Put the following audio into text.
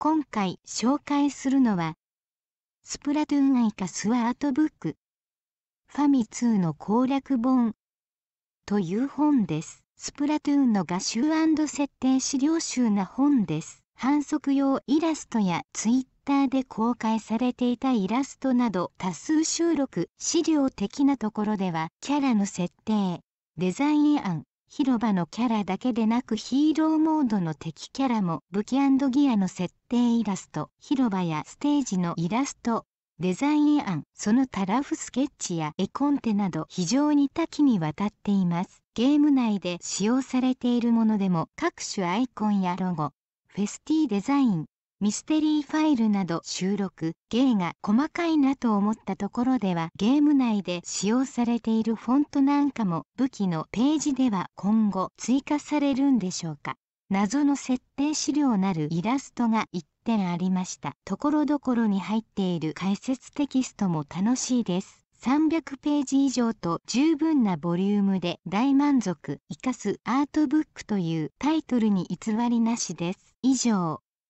今回紹介するのは、スプラトゥーンアイカスワートブック、ファミ通の攻略本という本です。スプラトゥーンの画集設定資料集な本です。反則用イラストやツイッターで公開されていたイラストなど多数収録資料的なところではキャラの設定、デザイン案、広場のキャラだけでなくヒーローモードの敵キャラも武器ギアの設定イラスト広場やステージのイラストデザイン案そのタラフスケッチや絵コンテなど非常に多岐にわたっていますゲーム内で使用されているものでも各種アイコンやロゴフェスティデザインミステリーファイルなど収録、芸が細かいなと思ったところではゲーム内で使用されているフォントなんかも武器のページでは今後追加されるんでしょうか。謎の設定資料なるイラストが1点ありました。ところどころに入っている解説テキストも楽しいです。300ページ以上と十分なボリュームで大満足、生かすアートブックというタイトルに偽りなしです。以上。